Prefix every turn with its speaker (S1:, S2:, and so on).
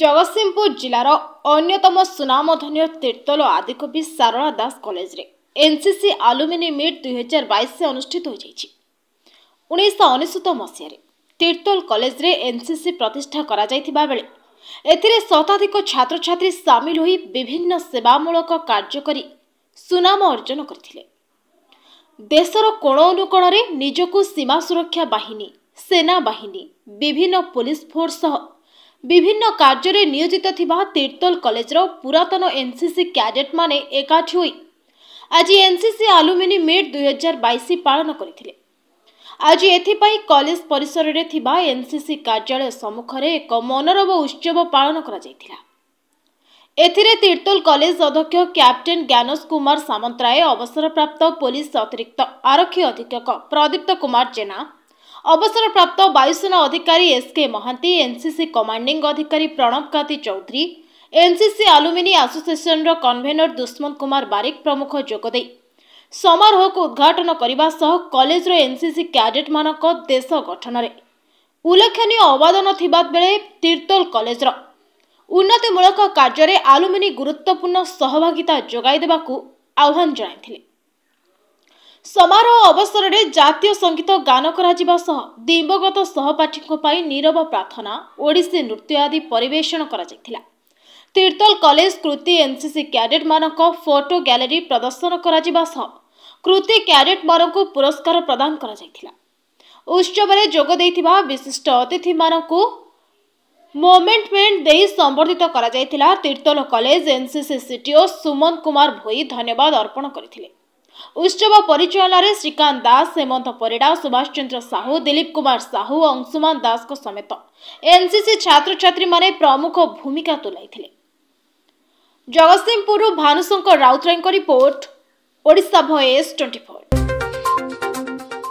S1: ଜଗତସିଂହପୁର ଜିଲ୍ଲାର ଅନ୍ୟତମ ସୁନାମଧନ୍ୟ ତୀର୍ତ୍ତଲ ଆଦିକବି ସାରଳା ଦାସ କଲେଜରେ ଏନ୍ସିସି ଆଲୁମିନି ମିଟ୍ ଦୁଇ ହଜାର ବାଇଶରେ ଅନୁଷ୍ଠିତ ହୋଇଯାଇଛି ଉଣେଇଶହ ଅନେଶ୍ୱତ ମସିହାରେ ତୀର୍ତ୍ତଲ କଲେଜରେ ଏନ୍ସିସି ପ୍ରତିଷ୍ଠା କରାଯାଇଥିବା ବେଳେ ଏଥିରେ ଶତାଧିକ ଛାତ୍ରଛାତ୍ରୀ ସାମିଲ ହୋଇ ବିଭିନ୍ନ ସେବାମୂଳକ କାର୍ଯ୍ୟ କରି ସୁନାମ ଅର୍ଜନ କରିଥିଲେ ଦେଶର କୋଣ ଅନୁକୋଣରେ ନିଜକୁ ସୀମା ସୁରକ୍ଷା ବାହିନୀ ସେନାବାହିନୀ ବିଭିନ୍ନ ପୋଲିସ ଫୋର୍ସ ସହ ବିଭିନ୍ନ କାର୍ଯ୍ୟରେ ନିୟୋଜିତ ଥିବା ତିର୍ତ୍ତୋଲ କଲେଜର ପୁରାତନ ଏନ୍ସିସି କ୍ୟାଡେଟ୍ମାନେ ଏକାଠି ହୋଇ ଆଜି ଏନ୍ସିସି ଆଲୁମିନି ମିଟ୍ ଦୁଇହଜାର ବାଇଶ ପାଳନ କରିଥିଲେ ଆଜି ଏଥିପାଇଁ କଲେଜ ପରିସରରେ ଥିବା ଏନ୍ସିସି କାର୍ଯ୍ୟାଳୟ ସମ୍ମୁଖରେ ଏକ ମନୋରମ ଉତ୍ସବ ପାଳନ କରାଯାଇଥିଲା ଏଥିରେ ତିର୍ତ୍ତୋଲ କଲେଜ ଅଧ୍ୟକ୍ଷ କ୍ୟାପ୍ଟେନ୍ ଜ୍ଞାନସ କୁମାର ସାମନ୍ତରାୟ ଅବସରପ୍ରାପ୍ତ ପୋଲିସ ଅତିରିକ୍ତ ଆରକ୍ଷୀ ଅଧୀକ୍ଷକ ପ୍ରଦୀପ୍ତ କୁମାର ଜେନା ଅବସରପ୍ରାପ୍ତ ବାୟୁସେନା ଅଧିକାରୀ ଏସ୍କେ ମହାନ୍ତି ଏନ୍ସିସି କମାଣ୍ଡିଂ ଅଧିକାରୀ ପ୍ରଣବ କାନ୍ତି ଚୌଧୁରୀ ଏନ୍ସିସି ଆଲୁମିନି ଆସୋସିଏସନ୍ର କନ୍ଭେନର ଦୁଷ୍ମନ୍ତ କୁମାର ବାରିକ ପ୍ରମୁଖ ଯୋଗଦେଇ ସମାରୋହକୁ ଉଦ୍ଘାଟନ କରିବା ସହ କଲେଜର ଏନ୍ସିସି କ୍ୟାଡେଟ୍ମାନଙ୍କ ଦେଶ ଗଠନରେ ଉଲ୍ଲେଖନୀୟ ଅବଦାନ ଥିବାବେଳେ ତିର୍ତ୍ତୋଲ କଲେଜର ଉନ୍ନତିମୂଳକ କାର୍ଯ୍ୟରେ ଆଲୁମିନି ଗୁରୁତ୍ୱପୂର୍ଣ୍ଣ ସହଭାଗିତା ଯୋଗାଇ ଦେବାକୁ ଆହ୍ୱାନ ଜଣାଇଥିଲେ ସମାରୋହ ଅବସରରେ ଜାତୀୟ ସଙ୍ଗୀତ ଗାନ କରାଯିବା ସହ ଦିବଗତ ସହପାଠୀଙ୍କ ପାଇଁ ନୀରବ ପ୍ରାର୍ଥନା ଓଡ଼ିଶୀ ନୃତ୍ୟ ଆଦି ପରିବେଷଣ କରାଯାଇଥିଲା ତୀର୍ତଲ କଲେଜ କୃତି ଏନ୍ସିସି କ୍ୟାଡେଟମାନଙ୍କ ଫଟୋ ଗ୍ୟାଲେରୀ ପ୍ରଦର୍ଶନ କରାଯିବା ସହ କୃତି କ୍ୟାଡେଟମାନଙ୍କୁ ପୁରସ୍କାର ପ୍ରଦାନ କରାଯାଇଥିଲା ଉତ୍ସବରେ ଯୋଗ ଦେଇଥିବା ବିଶିଷ୍ଟ ଅତିଥିମାନଙ୍କୁ ମୋମେଣ୍ଟମେଣ୍ଟ ଦେଇ ସମ୍ବର୍ଦ୍ଧିତ କରାଯାଇଥିଲା Tirtol college NCC CTO Suman Kumar Bhoi ଧନ୍ୟବାଦ ଅର୍ପଣ କରିଥିଲେ ଉତ୍ସବ ପରିଚାଳନାରେ ଶ୍ରୀକାନ୍ତ ଦାସ ହେମନ୍ତ ପରିଡ଼ା ସୁଭାଷ ଚନ୍ଦ୍ର ସାହୁ ଦିଲ୍ଲୀପ କୁମାର ସାହୁ ଅଂଶୁମାନ ଦାସଙ୍କ ସମେତ ଏନ୍ସିସି ଛାତ୍ରଛାତ୍ରୀମାନେ ପ୍ରମୁଖ ଭୂମିକା ତୁଲାଇଥିଲେ ଜଗତସିଂହପୁରରୁ ଭାନୁଶଙ୍କର ରାଉତରାୟଙ୍କ report Odisha voice twenty four